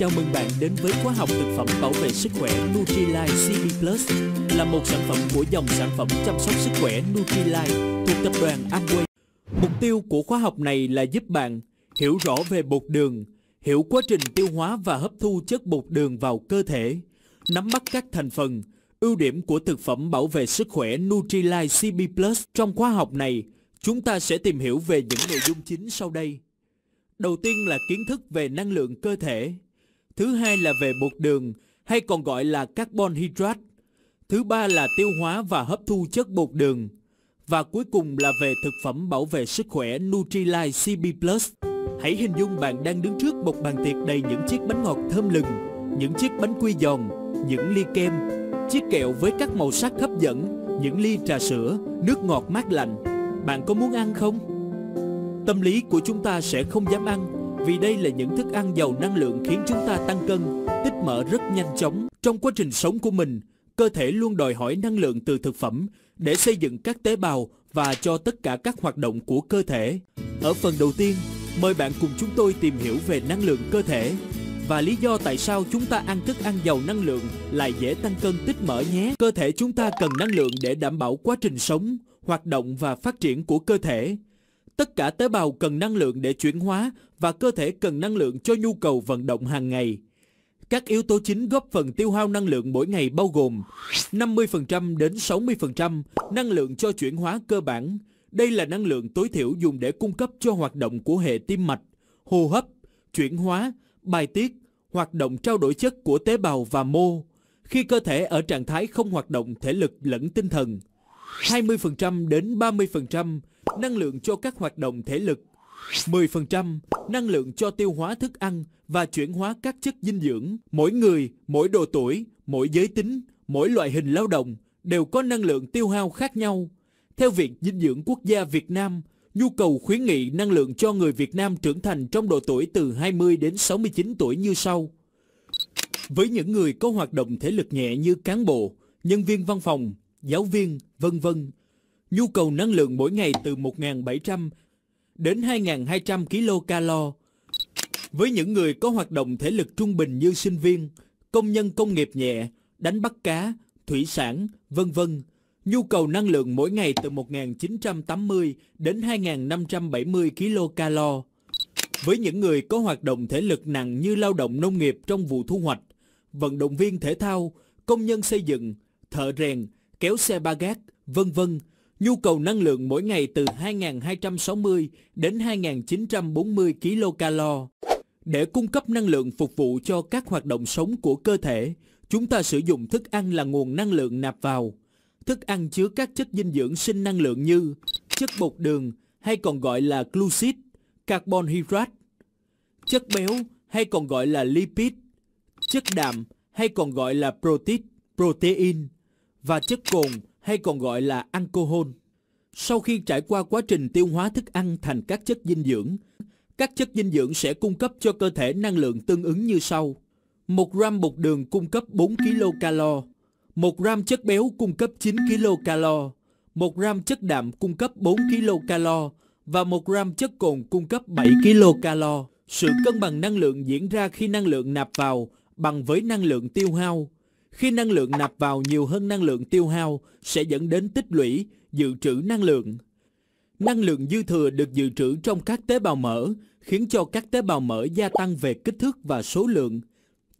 Chào mừng bạn đến với khóa học thực phẩm bảo vệ sức khỏe NutriLife CB Plus là một sản phẩm của dòng sản phẩm chăm sóc sức khỏe NutriLife thuộc tập đoàn Amway. Mục tiêu của khóa học này là giúp bạn hiểu rõ về bột đường, hiểu quá trình tiêu hóa và hấp thu chất bột đường vào cơ thể, nắm bắt các thành phần, ưu điểm của thực phẩm bảo vệ sức khỏe NutriLife CB Plus. Trong khóa học này, chúng ta sẽ tìm hiểu về những nội dung chính sau đây. Đầu tiên là kiến thức về năng lượng cơ thể. Thứ hai là về bột đường, hay còn gọi là carbon hydrate. Thứ ba là tiêu hóa và hấp thu chất bột đường. Và cuối cùng là về thực phẩm bảo vệ sức khỏe Nutrilite CB+. Plus Hãy hình dung bạn đang đứng trước một bàn tiệc đầy những chiếc bánh ngọt thơm lừng, những chiếc bánh quy giòn, những ly kem, chiếc kẹo với các màu sắc hấp dẫn, những ly trà sữa, nước ngọt mát lạnh. Bạn có muốn ăn không? Tâm lý của chúng ta sẽ không dám ăn vì đây là những thức ăn giàu năng lượng khiến chúng ta tăng cân, tích mỡ rất nhanh chóng. Trong quá trình sống của mình, cơ thể luôn đòi hỏi năng lượng từ thực phẩm để xây dựng các tế bào và cho tất cả các hoạt động của cơ thể. Ở phần đầu tiên, mời bạn cùng chúng tôi tìm hiểu về năng lượng cơ thể và lý do tại sao chúng ta ăn thức ăn giàu năng lượng lại dễ tăng cân tích mỡ nhé. Cơ thể chúng ta cần năng lượng để đảm bảo quá trình sống, hoạt động và phát triển của cơ thể. Tất cả tế bào cần năng lượng để chuyển hóa và cơ thể cần năng lượng cho nhu cầu vận động hàng ngày. Các yếu tố chính góp phần tiêu hao năng lượng mỗi ngày bao gồm 50% đến 60% năng lượng cho chuyển hóa cơ bản. Đây là năng lượng tối thiểu dùng để cung cấp cho hoạt động của hệ tim mạch, hô hấp, chuyển hóa, bài tiết, hoạt động trao đổi chất của tế bào và mô. Khi cơ thể ở trạng thái không hoạt động thể lực lẫn tinh thần, 20% đến 30% năng lượng cho các hoạt động thể lực, 10% năng lượng cho tiêu hóa thức ăn và chuyển hóa các chất dinh dưỡng. Mỗi người, mỗi độ tuổi, mỗi giới tính, mỗi loại hình lao động đều có năng lượng tiêu hao khác nhau. Theo Viện Dinh dưỡng Quốc gia Việt Nam, nhu cầu khuyến nghị năng lượng cho người Việt Nam trưởng thành trong độ tuổi từ 20 đến 69 tuổi như sau. Với những người có hoạt động thể lực nhẹ như cán bộ, nhân viên văn phòng, giáo viên, vân vân, Nhu cầu năng lượng mỗi ngày từ 1.700 đến 2.200 kilocalo. Với những người có hoạt động thể lực trung bình như sinh viên, công nhân công nghiệp nhẹ, đánh bắt cá, thủy sản, vân vân, nhu cầu năng lượng mỗi ngày từ 1.980 đến 2.570 kilocalo. Với những người có hoạt động thể lực nặng như lao động nông nghiệp trong vụ thu hoạch, vận động viên thể thao, công nhân xây dựng, thợ rèn, kéo xe ba gác, vân vân, Nhu cầu năng lượng mỗi ngày từ 2.260 đến 2.940 kilocalo. Để cung cấp năng lượng phục vụ cho các hoạt động sống của cơ thể, chúng ta sử dụng thức ăn là nguồn năng lượng nạp vào. Thức ăn chứa các chất dinh dưỡng sinh năng lượng như chất bột đường hay còn gọi là glucid, carbon hydrate, chất béo hay còn gọi là lipid, chất đạm hay còn gọi là protein, protein và chất cồn hay còn gọi là alcohol. Sau khi trải qua quá trình tiêu hóa thức ăn thành các chất dinh dưỡng, các chất dinh dưỡng sẽ cung cấp cho cơ thể năng lượng tương ứng như sau. 1 gram bột đường cung cấp 4 kcal, 1 gram chất béo cung cấp 9 kcal, 1 gram chất đạm cung cấp 4 kcal và 1 gram chất cồn cung cấp 7 kcal. Sự cân bằng năng lượng diễn ra khi năng lượng nạp vào bằng với năng lượng tiêu hao. Khi năng lượng nạp vào nhiều hơn năng lượng tiêu hao sẽ dẫn đến tích lũy, dự trữ năng lượng. Năng lượng dư thừa được dự trữ trong các tế bào mỡ khiến cho các tế bào mỡ gia tăng về kích thước và số lượng.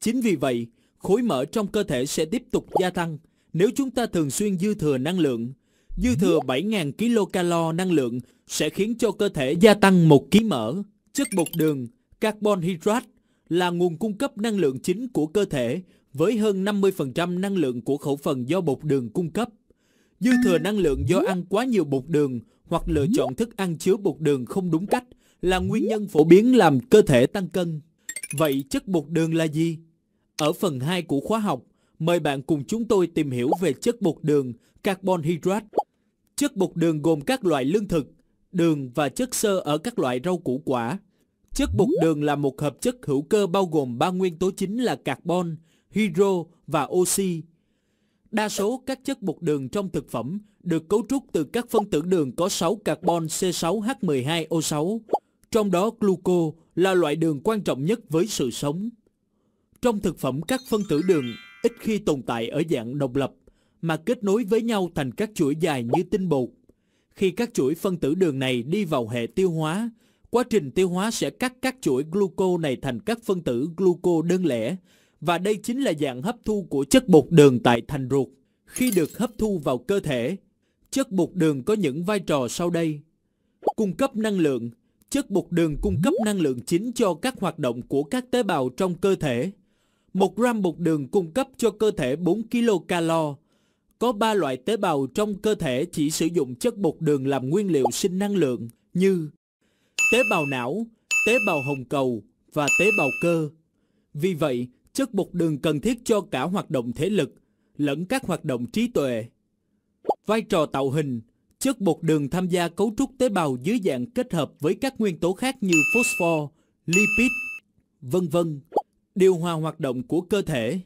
Chính vì vậy, khối mỡ trong cơ thể sẽ tiếp tục gia tăng nếu chúng ta thường xuyên dư thừa năng lượng. Dư thừa 7.000 kilocalo năng lượng sẽ khiến cho cơ thể gia tăng 1 kg mỡ. Chất bột đường, carbon hydrate là nguồn cung cấp năng lượng chính của cơ thể với hơn 50% năng lượng của khẩu phần do bột đường cung cấp. Dư thừa năng lượng do ăn quá nhiều bột đường hoặc lựa chọn thức ăn chứa bột đường không đúng cách là nguyên nhân phổ biến làm cơ thể tăng cân. Vậy chất bột đường là gì? Ở phần 2 của khóa học, mời bạn cùng chúng tôi tìm hiểu về chất bột đường, carbon hydrate. Chất bột đường gồm các loại lương thực, đường và chất xơ ở các loại rau củ quả. Chất bột đường là một hợp chất hữu cơ bao gồm ba nguyên tố chính là carbon, hydro và oxy. Đa số các chất bột đường trong thực phẩm được cấu trúc từ các phân tử đường có 6 carbon C6H12O6, trong đó gluco là loại đường quan trọng nhất với sự sống. Trong thực phẩm các phân tử đường ít khi tồn tại ở dạng độc lập mà kết nối với nhau thành các chuỗi dài như tinh bột. Khi các chuỗi phân tử đường này đi vào hệ tiêu hóa, quá trình tiêu hóa sẽ cắt các chuỗi gluco này thành các phân tử gluco đơn lẻ và đây chính là dạng hấp thu của chất bột đường tại thành ruột. Khi được hấp thu vào cơ thể, chất bột đường có những vai trò sau đây. Cung cấp năng lượng Chất bột đường cung cấp năng lượng chính cho các hoạt động của các tế bào trong cơ thể. 1 gram bột đường cung cấp cho cơ thể 4 kilocalo. Có 3 loại tế bào trong cơ thể chỉ sử dụng chất bột đường làm nguyên liệu sinh năng lượng như tế bào não, tế bào hồng cầu và tế bào cơ. Vì vậy, chất bột đường cần thiết cho cả hoạt động thể lực lẫn các hoạt động trí tuệ. Vai trò tạo hình, chất bột đường tham gia cấu trúc tế bào dưới dạng kết hợp với các nguyên tố khác như phosphor, lipid, vân vân, điều hòa hoạt động của cơ thể.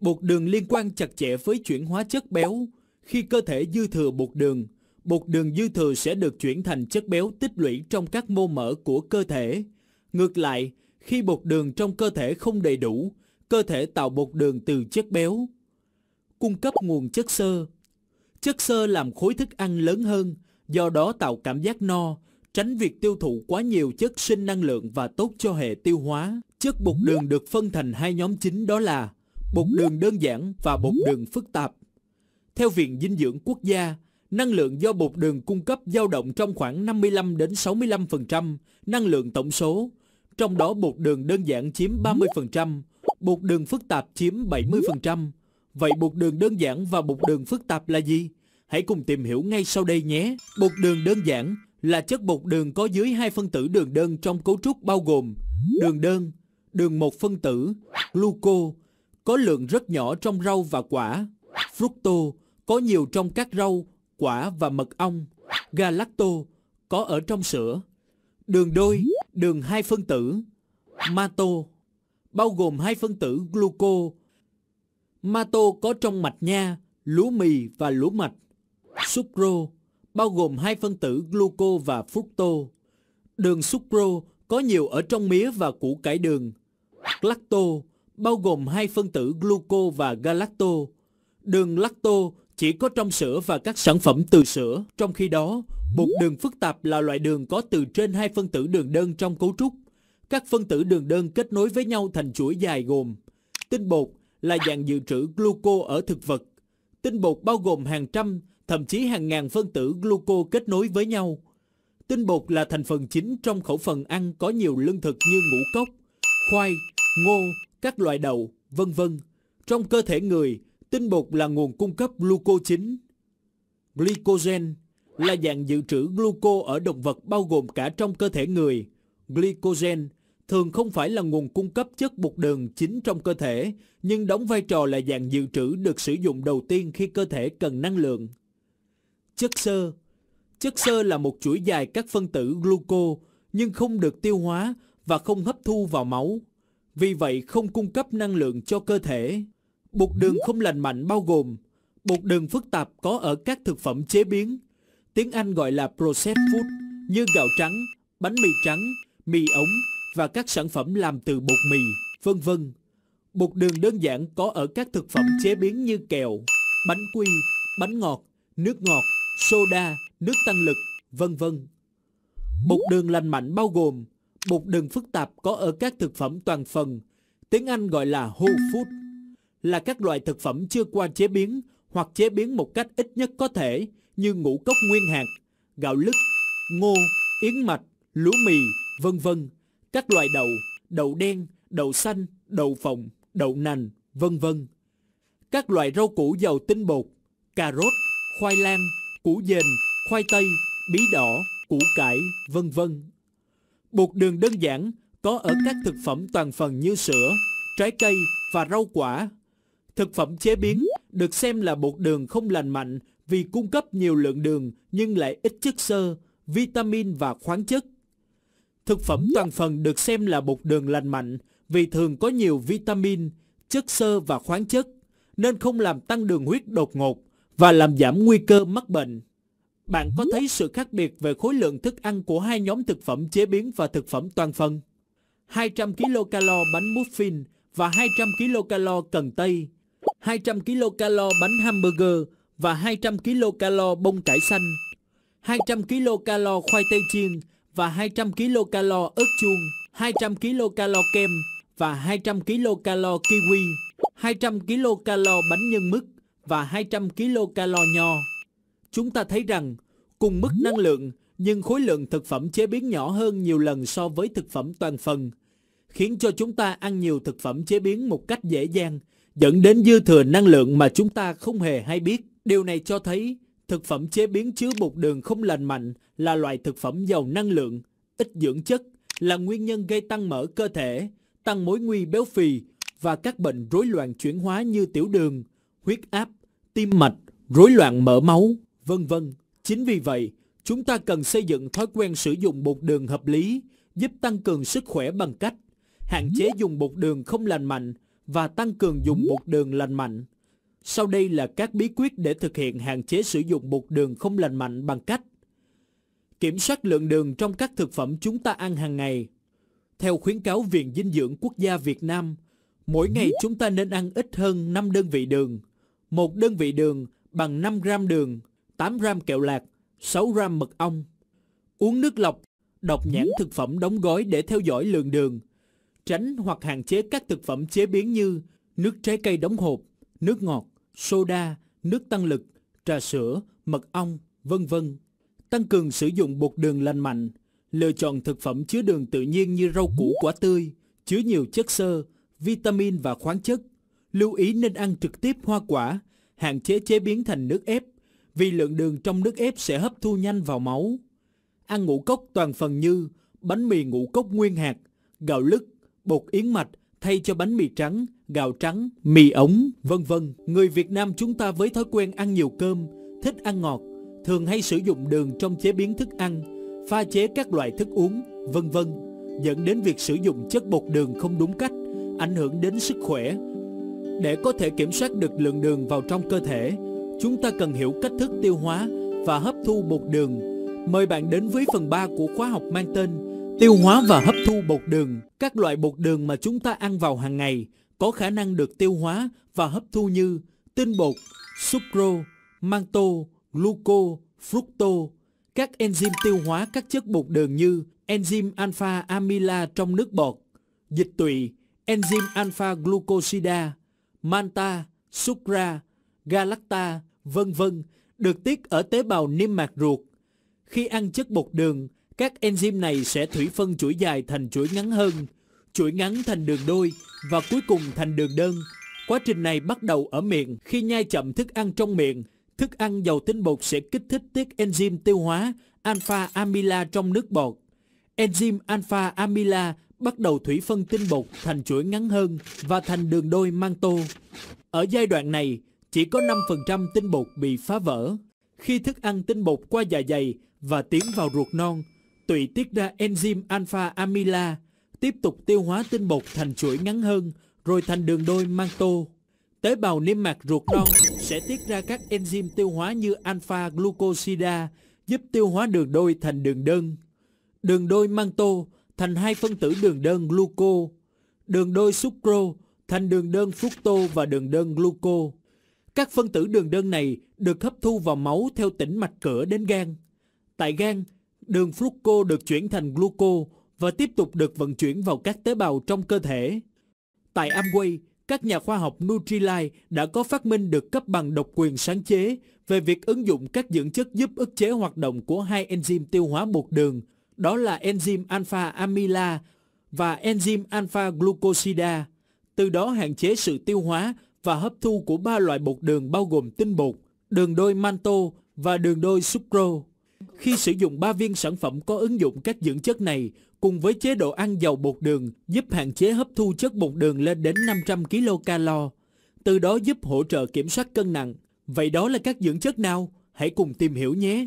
Bột đường liên quan chặt chẽ với chuyển hóa chất béo. Khi cơ thể dư thừa bột đường, bột đường dư thừa sẽ được chuyển thành chất béo tích lũy trong các mô mỡ của cơ thể. Ngược lại, khi bột đường trong cơ thể không đầy đủ, cơ thể tạo bột đường từ chất béo, cung cấp nguồn chất xơ. Chất xơ làm khối thức ăn lớn hơn, do đó tạo cảm giác no, tránh việc tiêu thụ quá nhiều chất sinh năng lượng và tốt cho hệ tiêu hóa. Chất bột đường được phân thành hai nhóm chính đó là bột đường đơn giản và bột đường phức tạp. Theo Viện Dinh dưỡng Quốc gia, năng lượng do bột đường cung cấp dao động trong khoảng 55 đến 65% năng lượng tổng số, trong đó bột đường đơn giản chiếm 30%, Bột đường phức tạp chiếm 70%. Vậy bột đường đơn giản và bột đường phức tạp là gì? Hãy cùng tìm hiểu ngay sau đây nhé. Bột đường đơn giản là chất bột đường có dưới hai phân tử đường đơn trong cấu trúc bao gồm đường đơn, đường một phân tử, gluco, có lượng rất nhỏ trong rau và quả, fructo, có nhiều trong các rau, quả và mật ong, galacto, có ở trong sữa, đường đôi, đường hai phân tử, mato, bao gồm hai phân tử gluco, mato có trong mạch nha, lúa mì và lúa mạch, sucro bao gồm hai phân tử gluco và fructo. Đường sucro có nhiều ở trong mía và củ cải đường. Lacto bao gồm hai phân tử gluco và galacto. Đường lacto chỉ có trong sữa và các sản phẩm từ sữa. Trong khi đó, bột đường phức tạp là loại đường có từ trên hai phân tử đường đơn trong cấu trúc. Các phân tử đường đơn kết nối với nhau thành chuỗi dài gồm tinh bột là dạng dự trữ gluco ở thực vật. Tinh bột bao gồm hàng trăm, thậm chí hàng ngàn phân tử gluco kết nối với nhau. Tinh bột là thành phần chính trong khẩu phần ăn có nhiều lương thực như ngũ cốc, khoai, ngô, các loại đậu, vân vân. Trong cơ thể người, tinh bột là nguồn cung cấp gluco chính. Glycogen là dạng dự trữ gluco ở động vật bao gồm cả trong cơ thể người. Glycogen thường không phải là nguồn cung cấp chất bột đường chính trong cơ thể, nhưng đóng vai trò là dạng dự trữ được sử dụng đầu tiên khi cơ thể cần năng lượng. Chất xơ Chất xơ là một chuỗi dài các phân tử gluco, nhưng không được tiêu hóa và không hấp thu vào máu. Vì vậy không cung cấp năng lượng cho cơ thể. Bột đường không lành mạnh bao gồm Bột đường phức tạp có ở các thực phẩm chế biến, tiếng Anh gọi là processed food, như gạo trắng, bánh mì trắng, mì ống, và các sản phẩm làm từ bột mì, vân vân. Bột đường đơn giản có ở các thực phẩm chế biến như kẹo, bánh quy, bánh ngọt, nước ngọt, soda, nước tăng lực, vân vân. Bột đường lành mạnh bao gồm bột đường phức tạp có ở các thực phẩm toàn phần, tiếng Anh gọi là whole food, là các loại thực phẩm chưa qua chế biến hoặc chế biến một cách ít nhất có thể như ngũ cốc nguyên hạt, gạo lứt, ngô, yến mạch, lúa mì, vân vân các loại đậu, đậu đen, đậu xanh, đậu phộng, đậu nành, vân vân. Các loại rau củ giàu tinh bột, cà rốt, khoai lang, củ dền, khoai tây, bí đỏ, củ cải, vân vân. Bột đường đơn giản có ở các thực phẩm toàn phần như sữa, trái cây và rau quả. Thực phẩm chế biến được xem là bột đường không lành mạnh vì cung cấp nhiều lượng đường nhưng lại ít chất xơ, vitamin và khoáng chất. Thực phẩm toàn phần được xem là bột đường lành mạnh vì thường có nhiều vitamin, chất xơ và khoáng chất, nên không làm tăng đường huyết đột ngột và làm giảm nguy cơ mắc bệnh. Bạn có thấy sự khác biệt về khối lượng thức ăn của hai nhóm thực phẩm chế biến và thực phẩm toàn phần? 200 kcal bánh muffin và 200 kcal cần tây, 200 kcal bánh hamburger và 200 kcal bông cải xanh, 200 kcal khoai tây chiên và 200 kcal ớt chuông, 200 kcal kem và 200 kcal kiwi, 200 kcal bánh nhân mứt và 200 kcal nho. Chúng ta thấy rằng cùng mức năng lượng nhưng khối lượng thực phẩm chế biến nhỏ hơn nhiều lần so với thực phẩm toàn phần, khiến cho chúng ta ăn nhiều thực phẩm chế biến một cách dễ dàng, dẫn đến dư thừa năng lượng mà chúng ta không hề hay biết. Điều này cho thấy Thực phẩm chế biến chứa bột đường không lành mạnh là loại thực phẩm giàu năng lượng, ít dưỡng chất, là nguyên nhân gây tăng mỡ cơ thể, tăng mối nguy béo phì và các bệnh rối loạn chuyển hóa như tiểu đường, huyết áp, tim mạch, rối loạn mỡ máu, vân vân. Chính vì vậy, chúng ta cần xây dựng thói quen sử dụng bột đường hợp lý, giúp tăng cường sức khỏe bằng cách hạn chế dùng bột đường không lành mạnh và tăng cường dùng bột đường lành mạnh. Sau đây là các bí quyết để thực hiện hạn chế sử dụng bột đường không lành mạnh bằng cách Kiểm soát lượng đường trong các thực phẩm chúng ta ăn hàng ngày Theo khuyến cáo Viện Dinh dưỡng Quốc gia Việt Nam Mỗi ngày chúng ta nên ăn ít hơn 5 đơn vị đường một đơn vị đường bằng 5 gram đường, 8 gram kẹo lạc, 6 gram mật ong. Uống nước lọc, đọc nhãn thực phẩm đóng gói để theo dõi lượng đường. Tránh hoặc hạn chế các thực phẩm chế biến như nước trái cây đóng hộp, nước ngọt, soda, nước tăng lực, trà sữa, mật ong, vân vân. Tăng cường sử dụng bột đường lành mạnh, lựa chọn thực phẩm chứa đường tự nhiên như rau củ quả tươi, chứa nhiều chất xơ, vitamin và khoáng chất. Lưu ý nên ăn trực tiếp hoa quả, hạn chế chế biến thành nước ép, vì lượng đường trong nước ép sẽ hấp thu nhanh vào máu. Ăn ngũ cốc toàn phần như bánh mì ngũ cốc nguyên hạt, gạo lứt, bột yến mạch thay cho bánh mì trắng, gạo trắng, mì ống, vân vân. Người Việt Nam chúng ta với thói quen ăn nhiều cơm, thích ăn ngọt, thường hay sử dụng đường trong chế biến thức ăn, pha chế các loại thức uống, vân vân, dẫn đến việc sử dụng chất bột đường không đúng cách, ảnh hưởng đến sức khỏe. Để có thể kiểm soát được lượng đường vào trong cơ thể, chúng ta cần hiểu cách thức tiêu hóa và hấp thu bột đường. Mời bạn đến với phần 3 của khóa học mang tên Tiêu hóa và hấp thu bột đường Các loại bột đường mà chúng ta ăn vào hàng ngày có khả năng được tiêu hóa và hấp thu như tinh bột, sucro, manto, gluco, fructo. Các enzyme tiêu hóa các chất bột đường như enzyme alpha amyla trong nước bọt, dịch tụy, enzyme alpha glucosida, manta, sucra, galacta, vân vân được tiết ở tế bào niêm mạc ruột. Khi ăn chất bột đường, các enzyme này sẽ thủy phân chuỗi dài thành chuỗi ngắn hơn, chuỗi ngắn thành đường đôi và cuối cùng thành đường đơn. Quá trình này bắt đầu ở miệng. Khi nhai chậm thức ăn trong miệng, thức ăn giàu tinh bột sẽ kích thích tiết enzyme tiêu hóa alpha amyla trong nước bọt. Enzyme alpha amyla bắt đầu thủy phân tinh bột thành chuỗi ngắn hơn và thành đường đôi mang tô. Ở giai đoạn này, chỉ có 5% tinh bột bị phá vỡ. Khi thức ăn tinh bột qua dạ dày và tiến vào ruột non, tụy tiết ra enzyme alpha amyla, tiếp tục tiêu hóa tinh bột thành chuỗi ngắn hơn, rồi thành đường đôi mang tô. Tế bào niêm mạc ruột non sẽ tiết ra các enzyme tiêu hóa như alpha glucosida, giúp tiêu hóa đường đôi thành đường đơn. Đường đôi mang tô thành hai phân tử đường đơn gluco, đường đôi sucro thành đường đơn fructo và đường đơn gluco. Các phân tử đường đơn này được hấp thu vào máu theo tĩnh mạch cửa đến gan. Tại gan, đường fluco được chuyển thành gluco và tiếp tục được vận chuyển vào các tế bào trong cơ thể. Tại Amway, các nhà khoa học Nutrilite đã có phát minh được cấp bằng độc quyền sáng chế về việc ứng dụng các dưỡng chất giúp ức chế hoạt động của hai enzyme tiêu hóa bột đường, đó là enzyme alpha amyla và enzyme alpha glucosida, từ đó hạn chế sự tiêu hóa và hấp thu của ba loại bột đường bao gồm tinh bột, đường đôi manto và đường đôi sucrose. Khi sử dụng 3 viên sản phẩm có ứng dụng các dưỡng chất này cùng với chế độ ăn giàu bột đường giúp hạn chế hấp thu chất bột đường lên đến 500 kcal, từ đó giúp hỗ trợ kiểm soát cân nặng. Vậy đó là các dưỡng chất nào? Hãy cùng tìm hiểu nhé!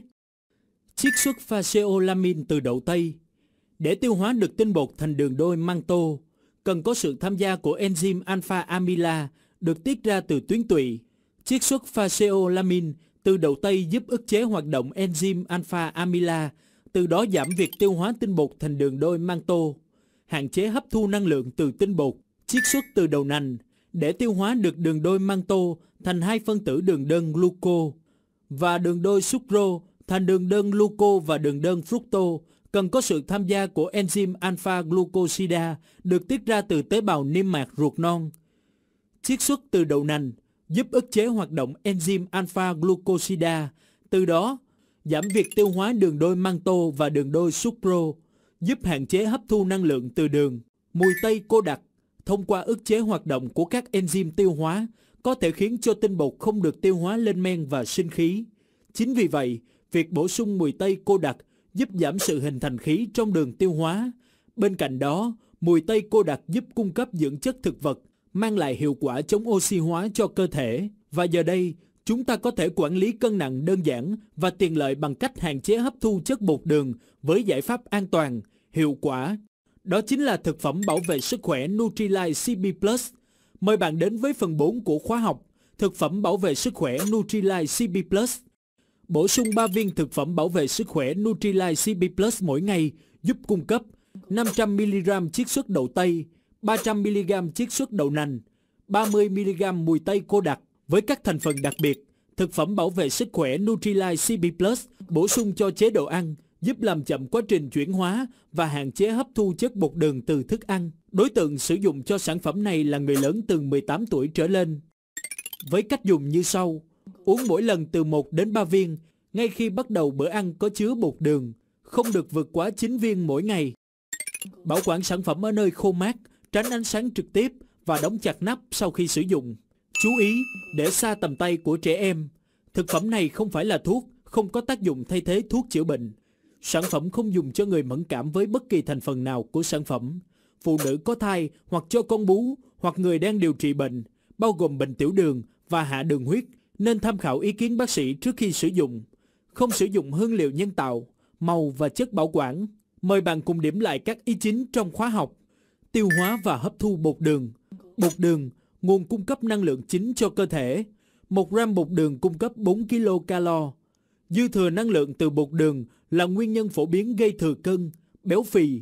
Chiết xuất faseolamin từ đậu tây Để tiêu hóa được tinh bột thành đường đôi mang tô, cần có sự tham gia của enzyme alpha amila được tiết ra từ tuyến tụy. Chiết xuất faseolamin từ đậu tây giúp ức chế hoạt động enzyme alpha amyla, từ đó giảm việc tiêu hóa tinh bột thành đường đôi mang tô, hạn chế hấp thu năng lượng từ tinh bột, chiết xuất từ đầu nành, để tiêu hóa được đường đôi mang tô thành hai phân tử đường đơn gluco và đường đôi sucro thành đường đơn gluco và đường đơn fructo cần có sự tham gia của enzyme alpha glucosida được tiết ra từ tế bào niêm mạc ruột non. Chiết xuất từ đậu nành, giúp ức chế hoạt động enzyme alpha glucosida, từ đó giảm việc tiêu hóa đường đôi manto và đường đôi sucro, giúp hạn chế hấp thu năng lượng từ đường. Mùi tây cô đặc thông qua ức chế hoạt động của các enzyme tiêu hóa có thể khiến cho tinh bột không được tiêu hóa lên men và sinh khí. Chính vì vậy, việc bổ sung mùi tây cô đặc giúp giảm sự hình thành khí trong đường tiêu hóa. Bên cạnh đó, mùi tây cô đặc giúp cung cấp dưỡng chất thực vật mang lại hiệu quả chống oxy hóa cho cơ thể và giờ đây chúng ta có thể quản lý cân nặng đơn giản và tiện lợi bằng cách hạn chế hấp thu chất bột đường với giải pháp an toàn, hiệu quả. Đó chính là thực phẩm bảo vệ sức khỏe Nutrilite CB+. Mời bạn đến với phần 4 của khóa học Thực phẩm bảo vệ sức khỏe Nutrilite CB+. Bổ sung 3 viên thực phẩm bảo vệ sức khỏe Nutrilite CB+ mỗi ngày giúp cung cấp 500mg chiết xuất đậu tây, 300mg chiết xuất đậu nành, 30mg mùi tây cô đặc với các thành phần đặc biệt, thực phẩm bảo vệ sức khỏe Nutrilite CB+, bổ sung cho chế độ ăn, giúp làm chậm quá trình chuyển hóa và hạn chế hấp thu chất bột đường từ thức ăn. Đối tượng sử dụng cho sản phẩm này là người lớn từ 18 tuổi trở lên. Với cách dùng như sau, uống mỗi lần từ 1 đến 3 viên, ngay khi bắt đầu bữa ăn có chứa bột đường, không được vượt quá 9 viên mỗi ngày. Bảo quản sản phẩm ở nơi khô mát, tránh ánh sáng trực tiếp và đóng chặt nắp sau khi sử dụng. Chú ý để xa tầm tay của trẻ em. Thực phẩm này không phải là thuốc, không có tác dụng thay thế thuốc chữa bệnh. Sản phẩm không dùng cho người mẫn cảm với bất kỳ thành phần nào của sản phẩm. Phụ nữ có thai hoặc cho con bú hoặc người đang điều trị bệnh, bao gồm bệnh tiểu đường và hạ đường huyết, nên tham khảo ý kiến bác sĩ trước khi sử dụng. Không sử dụng hương liệu nhân tạo, màu và chất bảo quản. Mời bạn cùng điểm lại các ý chính trong khóa học tiêu hóa và hấp thu bột đường. Bột đường, nguồn cung cấp năng lượng chính cho cơ thể. 1 gram bột đường cung cấp 4 kcal. Dư thừa năng lượng từ bột đường là nguyên nhân phổ biến gây thừa cân, béo phì.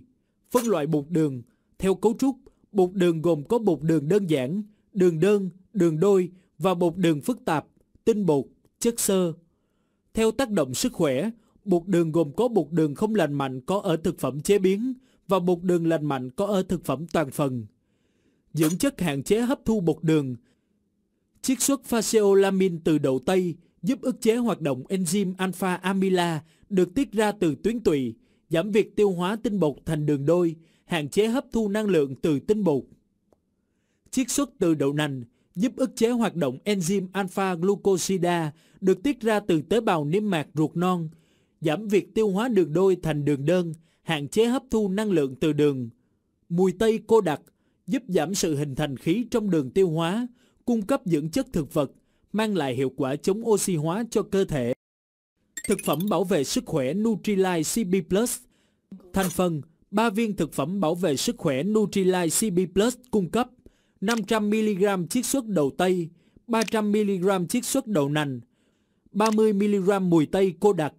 Phân loại bột đường, theo cấu trúc, bột đường gồm có bột đường đơn giản, đường đơn, đường đôi và bột đường phức tạp, tinh bột, chất xơ. Theo tác động sức khỏe, bột đường gồm có bột đường không lành mạnh có ở thực phẩm chế biến, và bột đường lành mạnh có ở thực phẩm toàn phần. Dưỡng chất hạn chế hấp thu bột đường. Chiết xuất faseolamin từ đậu tây giúp ức chế hoạt động enzyme alpha amyla được tiết ra từ tuyến tụy, giảm việc tiêu hóa tinh bột thành đường đôi, hạn chế hấp thu năng lượng từ tinh bột. Chiết xuất từ đậu nành giúp ức chế hoạt động enzyme alpha glucosida được tiết ra từ tế bào niêm mạc ruột non, giảm việc tiêu hóa đường đôi thành đường đơn, hạn chế hấp thu năng lượng từ đường. Mùi tây cô đặc giúp giảm sự hình thành khí trong đường tiêu hóa, cung cấp dưỡng chất thực vật, mang lại hiệu quả chống oxy hóa cho cơ thể. Thực phẩm bảo vệ sức khỏe Nutrilite CB+, Plus. thành phần 3 viên thực phẩm bảo vệ sức khỏe Nutrilite CB+, Plus cung cấp 500mg chiết xuất đầu tây, 300mg chiết xuất đầu nành, 30mg mùi tây cô đặc.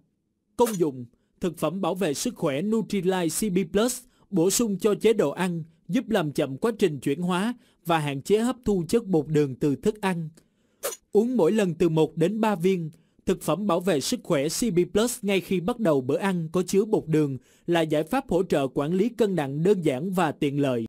Công dụng thực phẩm bảo vệ sức khỏe Nutrilite CB+, Plus bổ sung cho chế độ ăn, giúp làm chậm quá trình chuyển hóa và hạn chế hấp thu chất bột đường từ thức ăn. Uống mỗi lần từ 1 đến 3 viên, thực phẩm bảo vệ sức khỏe CB Plus ngay khi bắt đầu bữa ăn có chứa bột đường là giải pháp hỗ trợ quản lý cân nặng đơn giản và tiện lợi.